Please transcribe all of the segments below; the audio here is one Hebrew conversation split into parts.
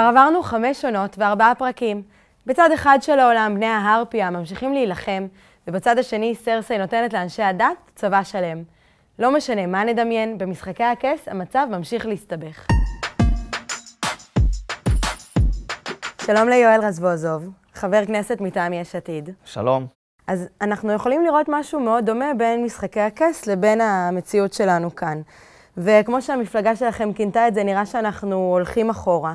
כבר עברנו חמש עונות וארבעה פרקים. בצד אחד של העולם בני ההרפיה ממשיכים להילחם, ובצד השני סרסי נותנת לאנשי הדת צבא שלם. לא משנה מה נדמיין, במשחקי הכס המצב ממשיך להסתבך. שלום ליואל רזבוזוב, חבר כנסת מטעם יש עתיד. שלום. אז אנחנו יכולים לראות משהו מאוד דומה בין משחקי הכס לבין המציאות שלנו כאן. וכמו שהמפלגה שלכם כינתה את זה, נראה שאנחנו הולכים אחורה.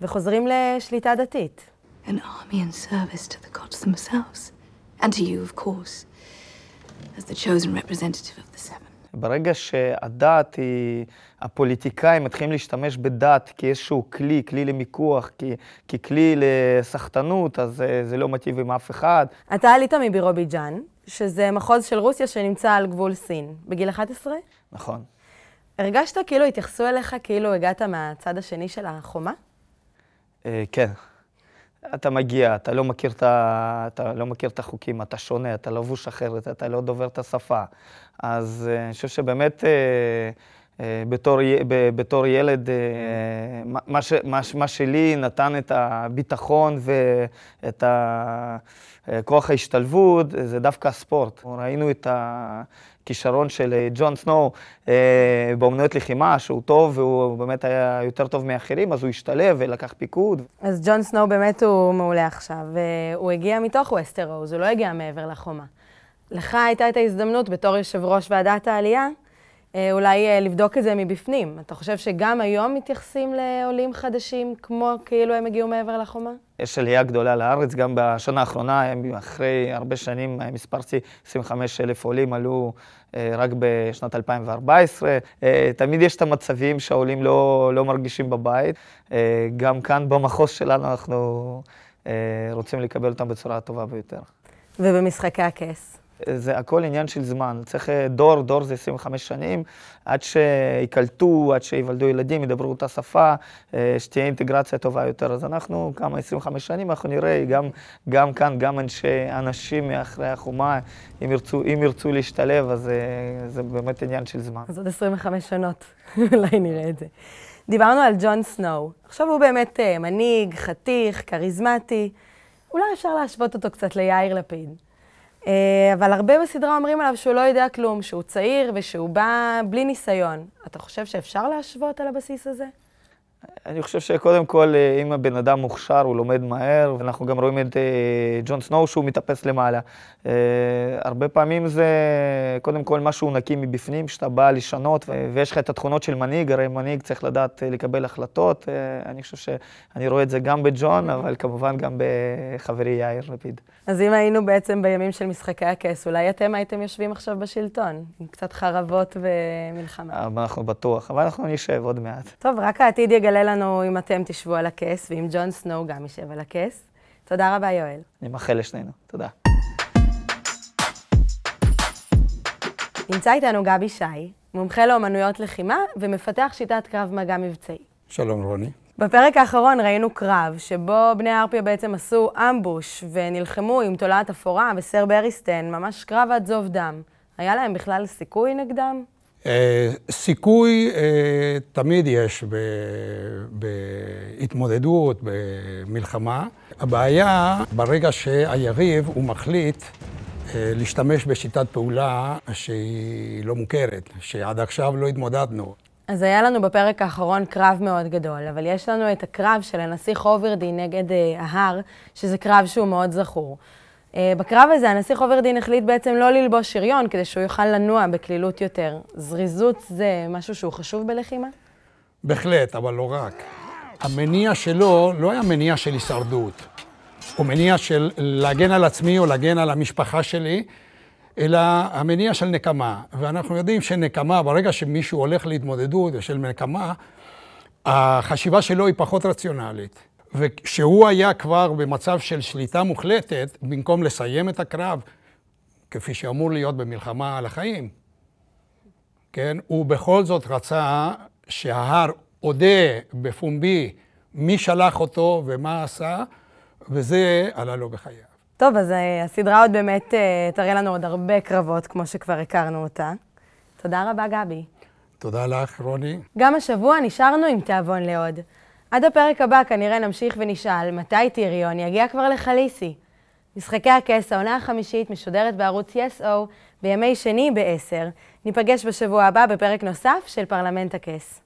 וחוזרים לשליטה דתית. An army in service to the gods themselves, and to you, of course, as the chosen representative of the seven. ברגע שהדת היא, הפוליטיקאים מתחילים להשתמש בדת כאיזשהו כלי, כלי למיקוח, כי, ככלי לסחטנות, אז אה, זה לא מיטיב עם אף אחד. אתה עלית מבירוביג'אן, שזה מחוז של רוסיה שנמצא על גבול סין, בגיל 11? נכון. הרגשת כאילו התייחסו אליך כאילו הגעת מהצד השני של החומה? אה, כן. אתה מגיע, אתה לא, מכיר את ה... אתה לא מכיר את החוקים, אתה שונה, אתה לבוש אחרת, אתה לא דובר את השפה. אז אה, אני חושב שבאמת... אה, אה, בתור, בתור ילד, אה, מה, ש, מה, מה שלי נתן את הביטחון ואת ה, אה, כוח ההשתלבות, זה דווקא הספורט. ראינו את הכישרון של ג'ון סנואו באומנויות לחימה, שהוא טוב והוא באמת היה יותר טוב מאחרים, אז הוא השתלב ולקח פיקוד. אז ג'ון סנואו באמת הוא מעולה עכשיו. והוא הגיע מתוך ווסטרוז, הוא לא הגיע מעבר לחומה. לך הייתה את ההזדמנות בתור יושב ראש ועדת העלייה. אה, אולי אה, לבדוק את זה מבפנים. אתה חושב שגם היום מתייחסים לעולים חדשים כמו כאילו הם הגיעו מעבר לחומה? יש עלייה גדולה לארץ, גם בשנה האחרונה, אחרי הרבה שנים, אה, מספר שיא 25 אלף עולים עלו רק בשנת 2014. תמיד יש את המצבים שהעולים לא, לא מרגישים בבית. גם כאן במחוז שלנו אנחנו רוצים לקבל אותם בצורה הטובה ביותר. ובמשחקי הכס? זה הכל עניין של זמן. צריך אה, דור, דור זה 25 שנים, עד שיקלטו, עד שיוולדו ילדים, ידברו אותה שפה, אה, שתהיה אינטגרציה טובה יותר. אז אנחנו כמה 25 שנים, אנחנו נראה גם, גם כאן, גם אנשי, אנשים מאחרי החומה, אם ירצו, אם ירצו להשתלב, אז אה, זה באמת עניין של זמן. אז עוד 25 שנות, אולי נראה את זה. דיברנו על ג'ון סנואו. עכשיו הוא באמת מנהיג, חתיך, כריזמטי. אולי אפשר להשוות אותו קצת ליאיר לפיד. אה, אבל הרבה בסדרה אומרים עליו שהוא לא יודע כלום, שהוא צעיר ושהוא בא בלי ניסיון. אתה חושב שאפשר להשוות על הבסיס הזה? אני חושב שקודם כל, אה, אם הבן אדם מוכשר, הוא לומד מהר, ואנחנו גם רואים את אה, ג'ון סנואו שהוא מתאפס למעלה. אה, הרבה פעמים זה קודם כל משהו נקי מבפנים, שאתה בא לשנות, ויש לך את התכונות של מנהיג, הרי מנהיג צריך לדעת לקבל החלטות. אני חושב שאני רואה את זה גם בג'ון, אבל כמובן גם בחברי יאיר לפיד. אז אם היינו בעצם בימים של משחקי הכס, אולי אתם הייתם יושבים עכשיו בשלטון, עם קצת חרבות ומלחמה. אנחנו בטוח, אבל אנחנו נשב עוד מעט. טוב, רק העתיד יגלה. יגלה לנו אם אתם תשבו על הכס, ואם ג'ון סנואו גם יישב על הכס. תודה רבה, יואל. אני מאחל לשנינו. תודה. נמצא איתנו גבי שי, מומחה לאומנויות לחימה ומפתח שיטת קרב מגע מבצעי. שלום, רוני. בפרק האחרון ראינו קרב שבו בני ארפיה בעצם עשו אמבוש ונלחמו עם תולעת אפורה וסר בריסטן, ממש קרב עד זוב דם. היה להם בכלל סיכוי נגדם? אה, סיכוי אה, תמיד יש בהתמודדות, במלחמה. הבעיה ברגע שהיריב הוא מחליט אה, להשתמש בשיטת פעולה שהיא לא מוכרת, שעד עכשיו לא התמודדנו. אז היה לנו בפרק האחרון קרב מאוד גדול, אבל יש לנו את הקרב של הנסיך הוברדי נגד ההר, שזה קרב שהוא מאוד זכור. אה, בקרב הזה הנסיך אוברדין החליט בעצם לא ללבוש שריון כדי שהוא יוכל לנוע בקלילות יותר. זריזות זה משהו שהוא חשוב בלחימה? בהחלט, אבל לא רק. המניע שלו לא היה מניע של הישרדות, הוא מניע של להגן על עצמי או להגן על המשפחה שלי, אלא המניע של נקמה. ואנחנו יודעים שנקמה, ברגע שמישהו הולך להתמודדות של נקמה, החשיבה שלו היא פחות רציונלית. וכשהוא היה כבר במצב של שליטה מוחלטת, במקום לסיים את הקרב, כפי שאמור להיות במלחמה על החיים, כן, הוא בכל זאת רצה שההר אודה בפומבי מי שלח אותו ומה עשה, וזה עלה לו בחייו. טוב, אז אה, הסדרה עוד באמת אה, תראה לנו עוד הרבה קרבות, כמו שכבר הכרנו אותה. תודה רבה, גבי. תודה לך, רוני. גם השבוע נשארנו עם תיאבון לעוד. עד הפרק הבא כנראה נמשיך ונשאל, מתי טיריון יגיע כבר לחליסי? משחקי הכס, העונה החמישית, משודרת בערוץ יס-או בימי שני ב-10. ניפגש בשבוע הבא בפרק נוסף של פרלמנט הכס.